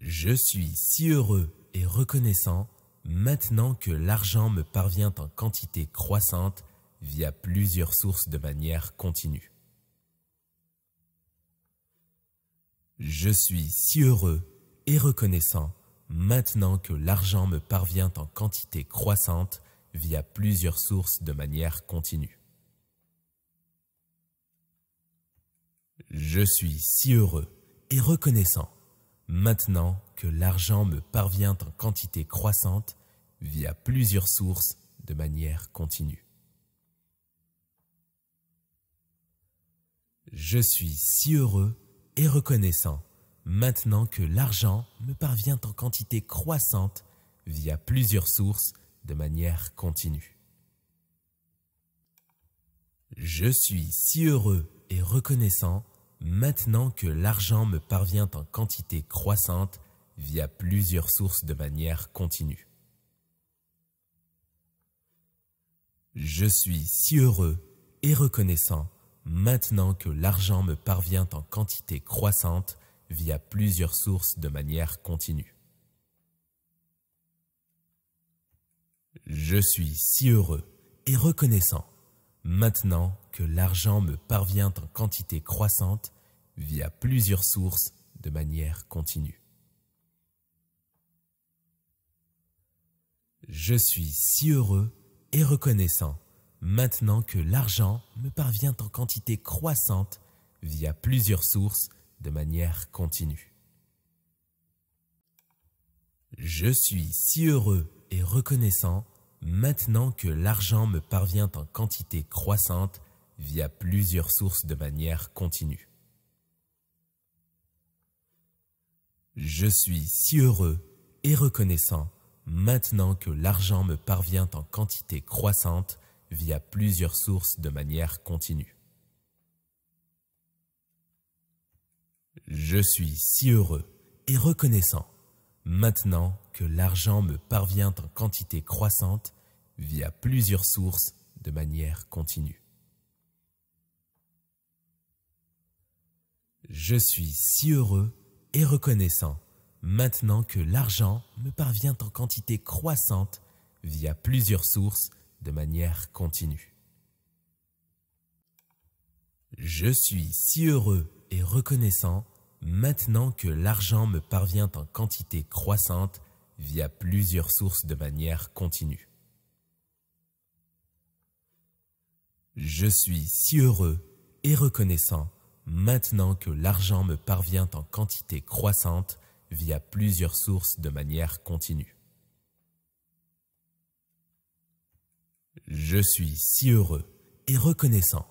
Je suis si heureux et reconnaissant maintenant que l'argent me parvient en quantité croissante via plusieurs sources de manière continue. Je suis si heureux et reconnaissant maintenant que l'argent me parvient en quantité croissante via plusieurs sources de manière continue. Je suis si heureux et reconnaissant Maintenant que l'argent me parvient en quantité croissante via plusieurs sources de manière continue. Je suis si heureux et reconnaissant maintenant que l'argent me parvient en quantité croissante via plusieurs sources de manière continue. Je suis si heureux et reconnaissant maintenant que l'argent me parvient en quantité croissante via plusieurs sources de manière continue. Je suis si heureux et reconnaissant maintenant que l'argent me parvient en quantité croissante via plusieurs sources de manière continue. Je suis si heureux et reconnaissant Maintenant que l'argent me parvient en quantité croissante via plusieurs sources de manière continue. Je suis si heureux et reconnaissant maintenant que l'argent me parvient en quantité croissante via plusieurs sources de manière continue. Je suis si heureux et reconnaissant maintenant que l'argent me parvient en quantité croissante via plusieurs sources de manière continue. Je suis si heureux et reconnaissant maintenant que l'argent me parvient en quantité croissante via plusieurs sources de manière continue. Je suis si heureux et reconnaissant Maintenant que l'argent me parvient en quantité croissante via plusieurs sources de manière continue. Je suis si heureux et reconnaissant maintenant que l'argent me parvient en quantité croissante via plusieurs sources de manière continue. Je suis si heureux et reconnaissant maintenant que l'argent me parvient en quantité croissante via plusieurs sources de manière continue. Je suis si heureux et reconnaissant maintenant que l'argent me parvient en quantité croissante via plusieurs sources de manière continue. Je suis si heureux et reconnaissant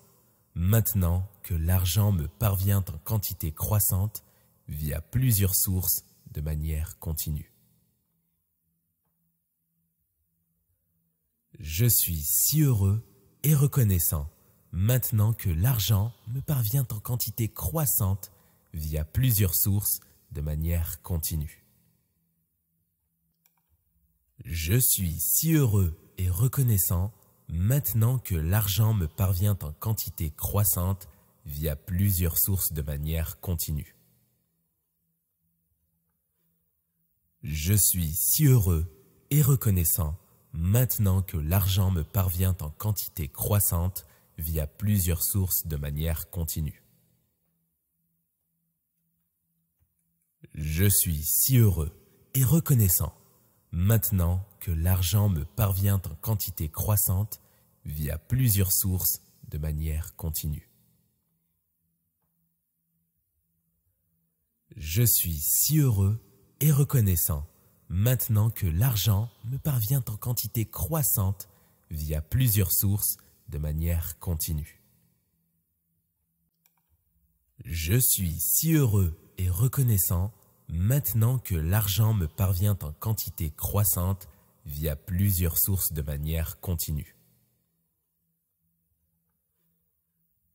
maintenant que l'argent me parvient en quantité croissante via plusieurs sources de manière continue. Je suis si heureux et reconnaissant maintenant que l'argent me parvient en quantité croissante via plusieurs sources de manière continue. Je suis si heureux et reconnaissant maintenant que l'argent me parvient en quantité croissante via plusieurs sources de manière continue. Je suis si heureux et reconnaissant maintenant que l'argent me parvient en quantité croissante via plusieurs sources de manière continue. Je suis si heureux et reconnaissant maintenant que l'argent me parvient en quantité croissante via plusieurs sources de manière continue. Je suis si heureux et reconnaissant maintenant que l'argent me parvient en quantité croissante via plusieurs sources de manière continue. Je suis si heureux et reconnaissant maintenant que l'argent me parvient en quantité croissante via plusieurs sources de manière continue.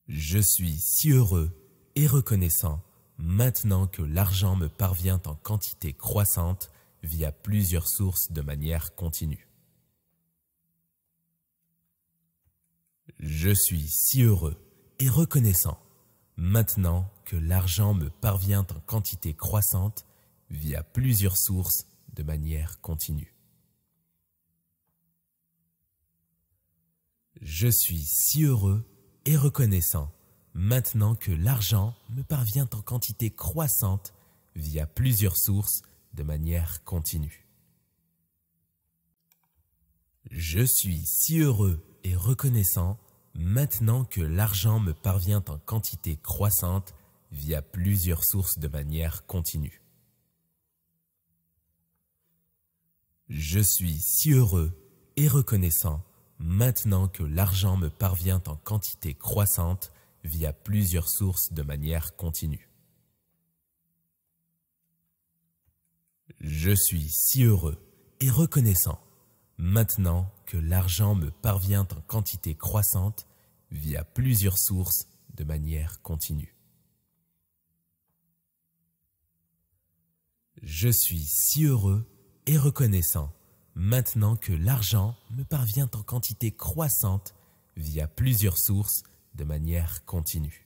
Je suis si heureux et reconnaissant maintenant que l'argent me parvient en quantité croissante via plusieurs sources de manière continue. Je suis si heureux et reconnaissant maintenant que l'argent me parvient en quantité croissante via plusieurs sources de manière continue. Je suis si heureux et reconnaissant maintenant que l'argent me parvient en quantité croissante via plusieurs sources de manière continue. Je suis si heureux et reconnaissant maintenant que l'argent me parvient en quantité croissante via plusieurs sources de manière continue. Je suis si heureux et reconnaissant maintenant que l'argent me parvient en quantité croissante via plusieurs sources de manière continue. Je suis si heureux et reconnaissant maintenant que l'argent me parvient en quantité croissante via plusieurs sources de manière continue. Je suis si heureux et reconnaissant maintenant que l'argent me parvient en quantité croissante via plusieurs sources de manière continue.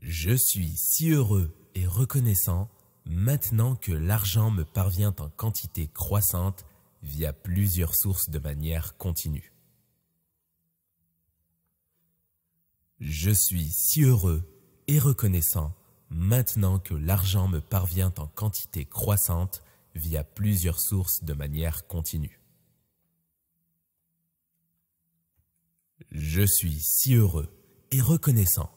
Je suis si heureux et reconnaissant maintenant que l'argent me parvient en quantité croissante via plusieurs sources de manière continue. Je suis si heureux et reconnaissant maintenant que l'argent me parvient en quantité croissante via plusieurs sources de manière continue. Je suis si heureux et reconnaissant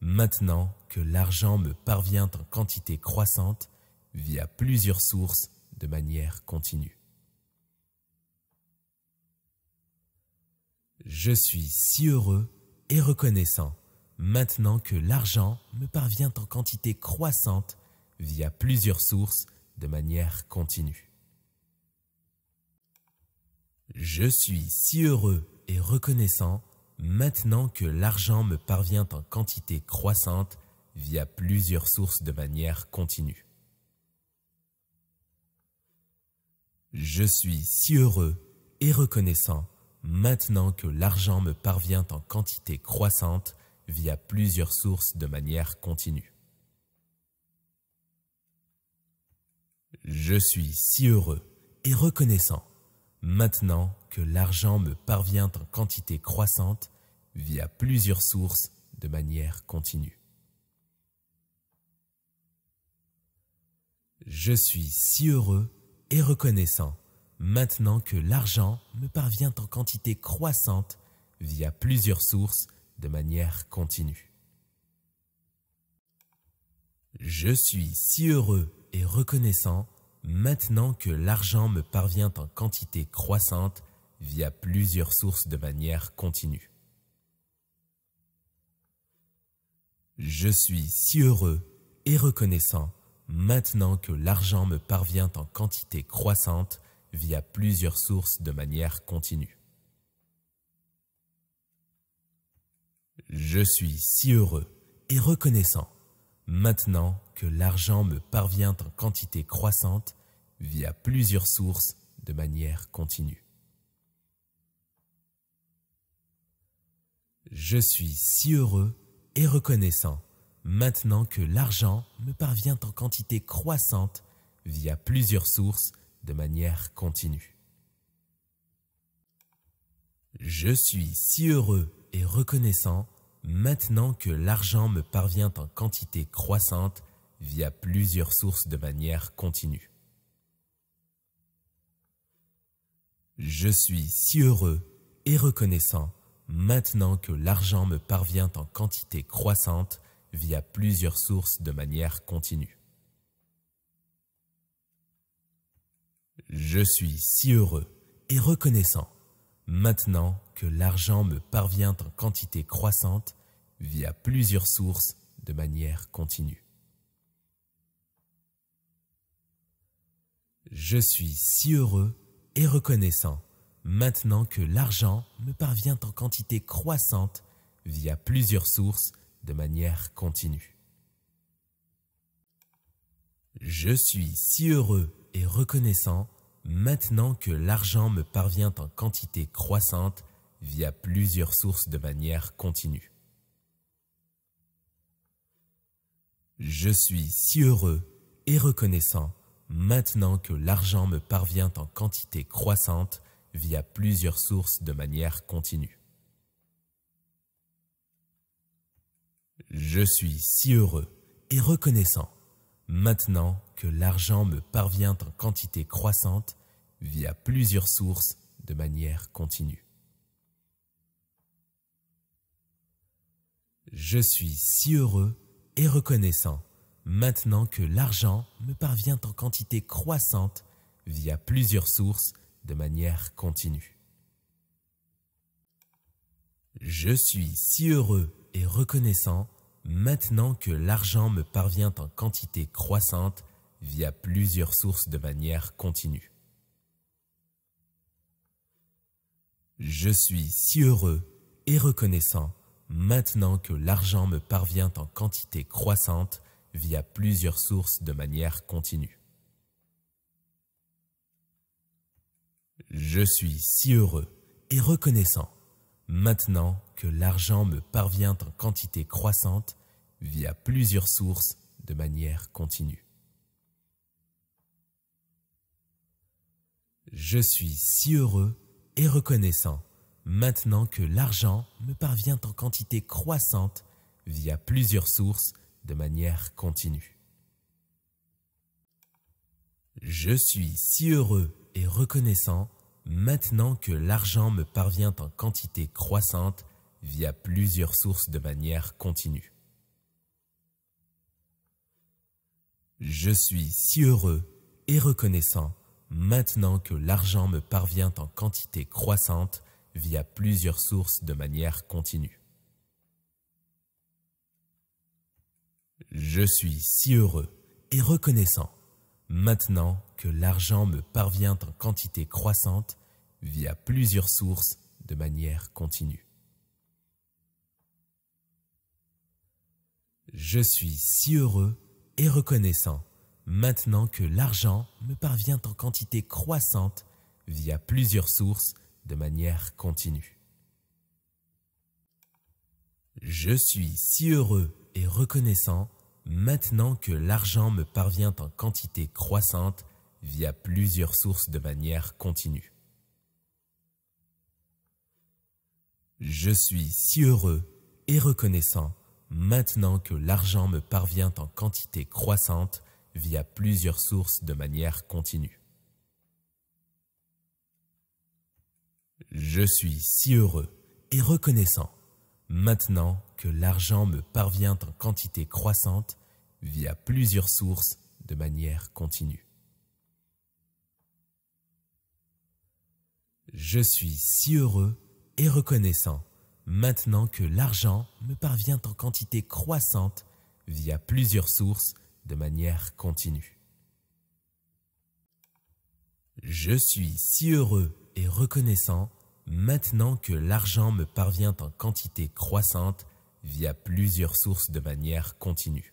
maintenant que l'argent me parvient en quantité croissante via plusieurs sources de manière continue. Je suis si heureux et reconnaissant maintenant que l'argent me parvient en quantité croissante via plusieurs sources de manière continue. Je suis si heureux et reconnaissant maintenant que l'argent me parvient en quantité croissante via plusieurs sources de manière continue. Je suis si heureux et reconnaissant maintenant que l'argent me parvient en quantité croissante via plusieurs sources de manière continue. Je suis si heureux et reconnaissant Maintenant que l'argent me parvient en quantité croissante via plusieurs sources de manière continue. Je suis si heureux et reconnaissant maintenant que l'argent me parvient en quantité croissante via plusieurs sources de manière continue. Je suis si heureux et reconnaissant maintenant que l'argent me parvient en quantité croissante via plusieurs sources de manière continue. Je suis si heureux et reconnaissant maintenant que l'argent me parvient en quantité croissante via plusieurs sources de manière continue. Je suis si heureux et reconnaissant Maintenant que l'argent me parvient en quantité croissante via plusieurs sources de manière continue. Je suis si heureux et reconnaissant maintenant que l'argent me parvient en quantité croissante via plusieurs sources de manière continue. Je suis si heureux et reconnaissant maintenant que l'argent me parvient en quantité croissante via plusieurs sources de manière continue. Je suis si heureux et reconnaissant maintenant que l'argent me parvient en quantité croissante via plusieurs sources de manière continue. Je suis si heureux et reconnaissant maintenant que l'argent me parvient en quantité croissante via plusieurs sources de manière continue. Je suis si heureux et reconnaissant maintenant que l'argent me parvient en quantité croissante via plusieurs sources de manière continue. Je suis si heureux et reconnaissant maintenant que l'argent me parvient en quantité croissante via plusieurs sources de manière continue. Je suis si heureux et reconnaissant maintenant que l'argent me parvient en quantité croissante via plusieurs sources de manière continue. Je suis si heureux et reconnaissant maintenant que l'argent me parvient en quantité croissante via plusieurs sources de manière continue. Je suis si heureux et reconnaissant maintenant que l'argent me parvient en quantité croissante via plusieurs sources de manière continue. Je suis si heureux et reconnaissant maintenant que l'argent me parvient en quantité croissante via plusieurs sources de manière continue. Je suis si heureux et reconnaissant maintenant que l'argent me parvient en quantité croissante via plusieurs sources de manière continue. Je suis si heureux et reconnaissant maintenant que l'argent me parvient en quantité croissante via plusieurs sources de manière continue. Je suis si heureux et reconnaissant maintenant que l'argent me parvient en quantité croissante via plusieurs sources de manière continue. Je suis si heureux et reconnaissant maintenant que l'argent me parvient en quantité croissante via plusieurs sources de manière continue. Je suis si heureux et reconnaissant maintenant que l'argent me parvient en quantité croissante via plusieurs sources de manière continue. Je suis si heureux et reconnaissant maintenant que l'argent me parvient en quantité croissante via plusieurs sources de manière continue. Je suis si heureux et reconnaissant maintenant que l'argent me parvient en quantité croissante via plusieurs sources de manière continue. Je suis si heureux et reconnaissant maintenant que l'argent me parvient en quantité croissante via plusieurs sources de manière continue. Je suis si heureux et reconnaissant maintenant que l'argent me parvient en quantité croissante via plusieurs sources de manière continue. Je suis si heureux et reconnaissant maintenant que l'argent me parvient en quantité croissante via plusieurs sources de manière continue. Je suis si heureux et reconnaissant maintenant que l'argent me parvient en quantité croissante via plusieurs sources de manière continue. Je suis si heureux et reconnaissant maintenant que l'argent me parvient en quantité croissante via plusieurs sources de manière continue.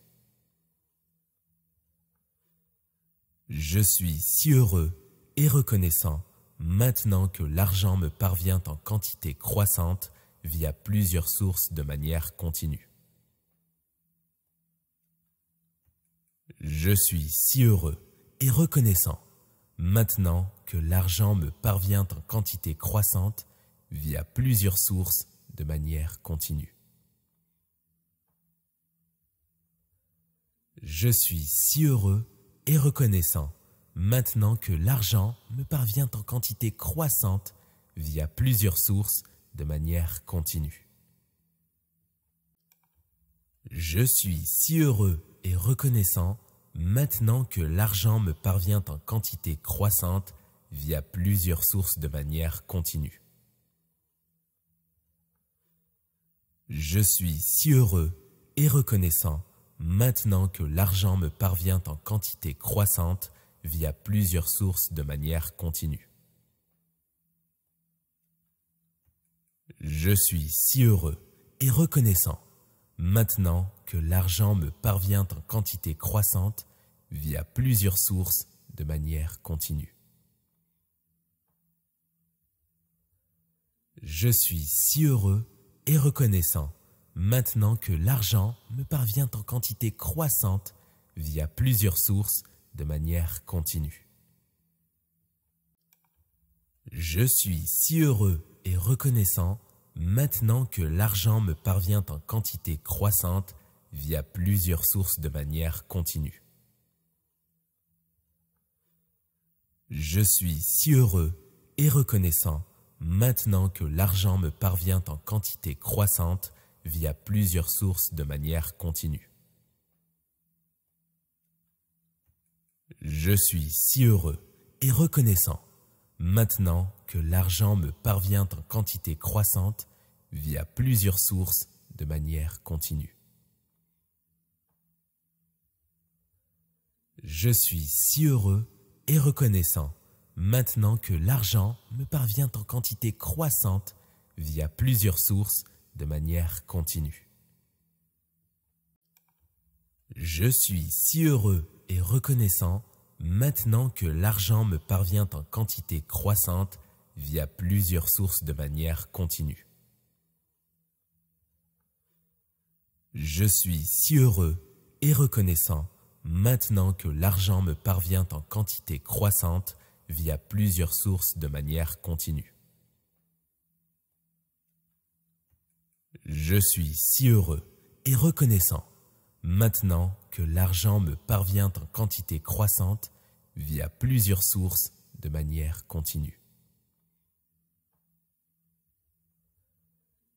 Je suis si heureux et reconnaissant maintenant que l'argent me parvient en quantité croissante via plusieurs sources de manière continue. Je suis si heureux et reconnaissant Maintenant que l'argent me parvient en quantité croissante via plusieurs sources de manière continue. Je suis si heureux et reconnaissant maintenant que l'argent me parvient en quantité croissante via plusieurs sources de manière continue. Je suis si heureux et reconnaissant Maintenant que l'argent me parvient en quantité croissante via plusieurs sources de manière continue. Je suis si heureux et reconnaissant maintenant que l'argent me parvient en quantité croissante via plusieurs sources de manière continue. Je suis si heureux et reconnaissant maintenant que l'argent me parvient en quantité croissante via plusieurs sources de manière continue. Je suis si heureux et reconnaissant maintenant que l'argent me parvient en quantité croissante via plusieurs sources de manière continue. Je suis si heureux et reconnaissant maintenant que l'argent me parvient en quantité croissante via plusieurs sources de manière continue. Je suis si heureux et reconnaissant maintenant que l'argent me parvient en quantité croissante via plusieurs sources de manière continue. Je suis si heureux et reconnaissant maintenant que l'argent me parvient en quantité croissante via plusieurs sources de manière continue. Je suis si heureux et reconnaissant maintenant que l'argent me parvient en quantité croissante via plusieurs sources de manière continue. Je suis si heureux et reconnaissant maintenant que l'argent me parvient en quantité croissante via plusieurs sources de manière continue. Je suis si heureux et reconnaissant maintenant que l'argent me parvient en quantité croissante via plusieurs sources de manière continue. Je suis si heureux et reconnaissant maintenant que l'argent me parvient en quantité croissante via plusieurs sources de manière continue.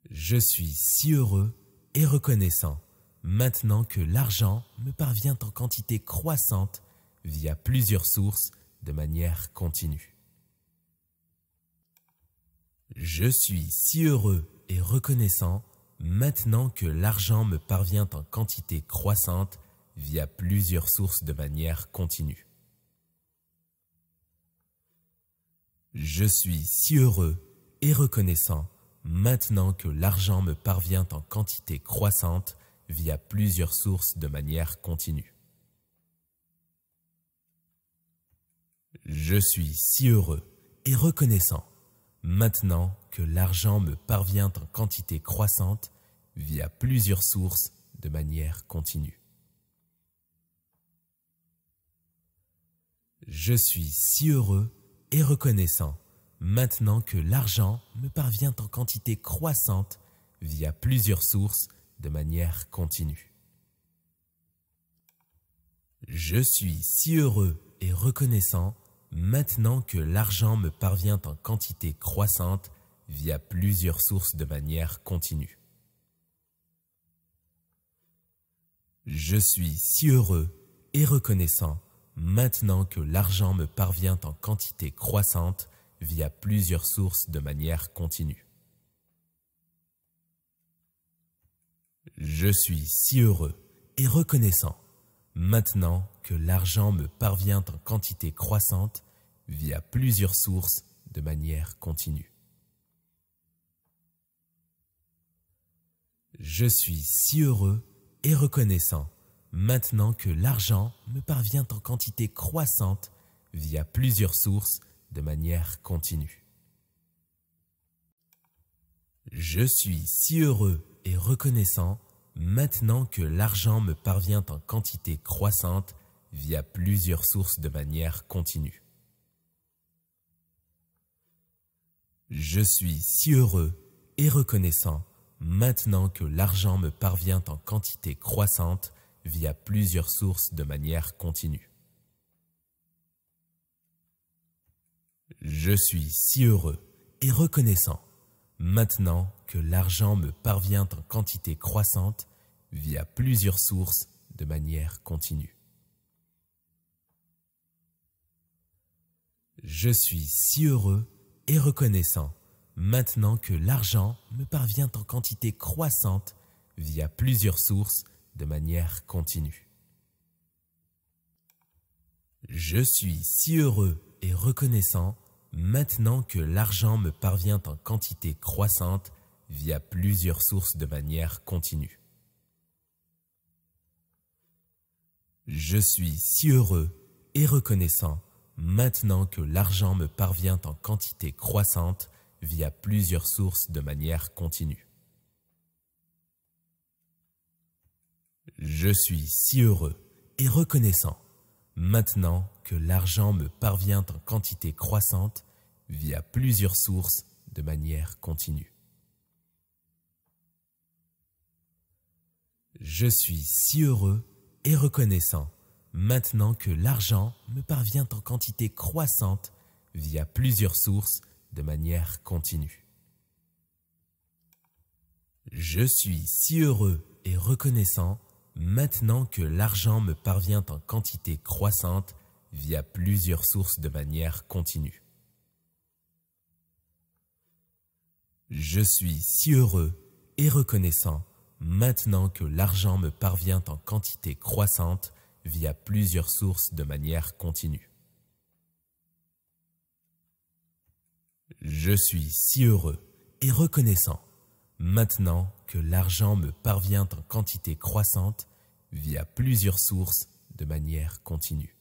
Je suis si heureux et reconnaissant maintenant que l'argent me parvient en quantité croissante via plusieurs sources de manière continue. Je suis si heureux et reconnaissant maintenant que l'argent me parvient en quantité croissante via plusieurs sources de manière continue. Je suis si heureux et reconnaissant maintenant que l'argent me parvient en quantité croissante via plusieurs sources de manière continue. Je suis si heureux et reconnaissant maintenant que l'argent me parvient en quantité croissante via plusieurs sources de manière continue. Je suis si heureux et reconnaissant maintenant que l'argent me parvient en quantité croissante via plusieurs sources de manière continue. Je suis si heureux et reconnaissant maintenant que l'argent me parvient en quantité croissante via plusieurs sources de manière continue. Je suis si heureux et reconnaissant maintenant que l'argent me parvient en quantité croissante via plusieurs sources de manière continue. Je suis si heureux et reconnaissant maintenant que l'argent me parvient en quantité croissante via plusieurs sources de manière continue. Je suis si heureux et reconnaissant maintenant que l'argent me parvient en quantité croissante via plusieurs sources de manière continue. Je suis si heureux reconnaissant maintenant que l'argent me parvient en quantité croissante via plusieurs sources de manière continue. Je suis si heureux et reconnaissant maintenant que l'argent me parvient en quantité croissante via plusieurs sources de manière continue. Je suis si heureux et reconnaissant Maintenant que l'argent me parvient en quantité croissante via plusieurs sources de manière continue. Je suis si heureux et reconnaissant maintenant que l'argent me parvient en quantité croissante via plusieurs sources de manière continue. Je suis si heureux et reconnaissant Maintenant que l'argent me parvient en quantité croissante via plusieurs sources de manière continue. Je suis si heureux et reconnaissant maintenant que l'argent me parvient en quantité croissante via plusieurs sources de manière continue. Je suis si heureux et reconnaissant maintenant que l'argent me parvient en quantité croissante via plusieurs sources de manière continue. Je suis si heureux et reconnaissant maintenant que l'argent me parvient en quantité croissante via plusieurs sources de manière continue. Je suis si heureux et reconnaissant maintenant que l'argent me parvient en quantité croissante via plusieurs sources de manière continue. Je suis si heureux et reconnaissant maintenant que l'argent me parvient en quantité croissante via plusieurs sources de manière continue. Je suis si heureux et reconnaissant maintenant que l'argent me parvient en quantité croissante via plusieurs sources de manière continue.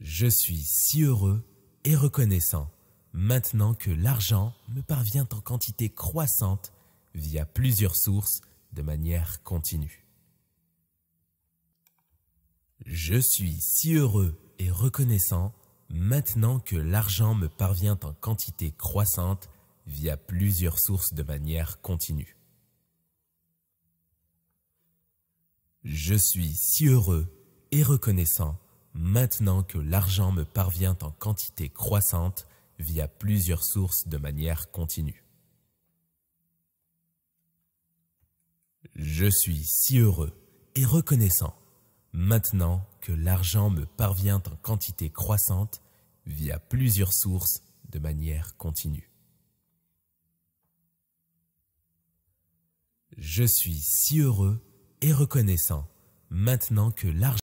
Je suis si heureux et reconnaissant, maintenant que l'argent me parvient en quantité croissante via plusieurs sources de manière continue. Je suis si heureux et reconnaissant maintenant que l'argent me parvient en quantité croissante via plusieurs sources de manière continue. Je suis si heureux et reconnaissant maintenant que l'argent me parvient en quantité croissante via plusieurs sources de manière continue. Je suis si heureux et reconnaissant maintenant que l'argent me parvient en quantité croissante via plusieurs sources de manière continue. Je suis si heureux et reconnaissant maintenant que l'argent